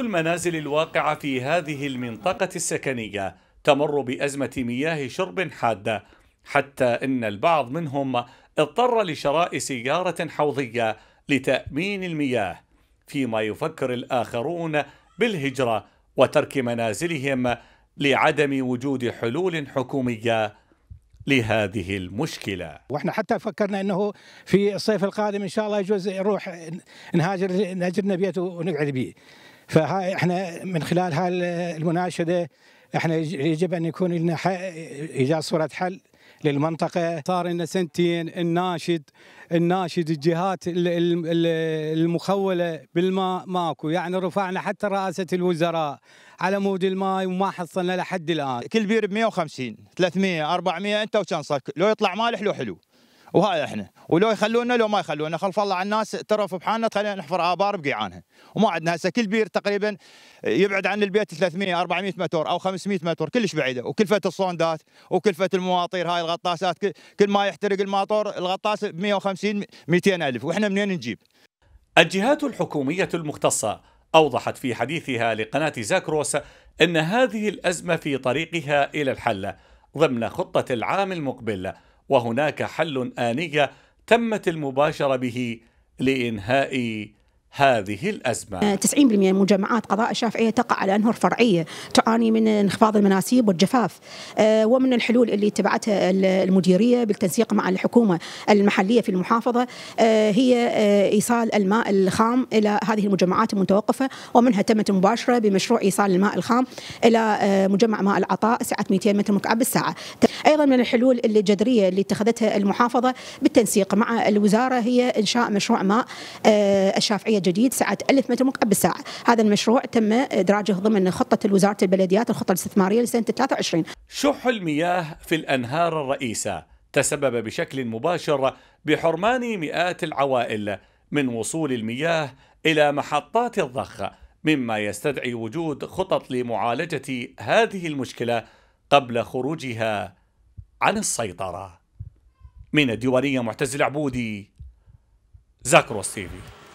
المنازل الواقعة في هذه المنطقة السكنية تمر بأزمة مياه شرب حادة حتى إن البعض منهم اضطر لشراء سيارة حوضية لتأمين المياه فيما يفكر الآخرون بالهجرة وترك منازلهم لعدم وجود حلول حكوميه لهذه المشكلة وإحنا حتى فكرنا أنه في الصيف القادم إن شاء الله يجوز نروح نهاجر نهاجرنا بيته ونقعد بيه فهاي احنا من خلال هالمناشده احنا يجب ان يكون لنا ايجاد صوره حل للمنطقه صار لنا سنتين الناشد الناشد الجهات المخوله بالماء ماكو يعني رفعنا حتى رئاسه الوزراء على مود الماء وما حصلنا لحد الان كل بير ب 150 300 400 انت وشان صار لو يطلع مالح لو حلو وهاي احنا ولو يخلونا لو ما يخلونا خلف الله على الناس ترف بحالنا خلينا نحفر ابار بقيعانها وما عندنا هسه كل بير تقريبا يبعد عن البيت 300 400 متر او 500 متر كلش بعيده وكلفه الصوندات وكلفه المواطير هاي الغطاسات كل ما يحترق الماطور الغطاس ب 150 200 الف واحنا منين نجيب الجهات الحكوميه المختصه اوضحت في حديثها لقناه زاكروس ان هذه الازمه في طريقها الى الحل ضمن خطه العام المقبل وهناك حل آنية تمت المباشرة به لإنهاء هذه الأزمة 90% آه، من مجمعات قضاء الشافعية تقع على أنهر فرعية تعاني من انخفاض المناسيب والجفاف آه، ومن الحلول اللي اتبعتها المديرية بالتنسيق مع الحكومة المحلية في المحافظة آه، هي إيصال الماء الخام إلى هذه المجمعات المتوقفة ومنها تمت مباشرة بمشروع إيصال الماء الخام إلى مجمع ماء العطاء سعة 200 متر مكعب بالساعة أيضا من الحلول الجذرية اللي اتخذتها المحافظة بالتنسيق مع الوزارة هي إنشاء مشروع ماء الشافعية جديد سعة 1000 متر مكعب بالساعة هذا المشروع تم إدراجه ضمن خطة وزارة البلديات الخطة الاستثمارية لسنة 23 شح المياه في الأنهار الرئيسة تسبب بشكل مباشر بحرمان مئات العوائل من وصول المياه إلى محطات الضخ مما يستدعي وجود خطط لمعالجة هذه المشكلة قبل خروجها عن السيطرة من الديوانية معتز العبودي زاكروس تيفي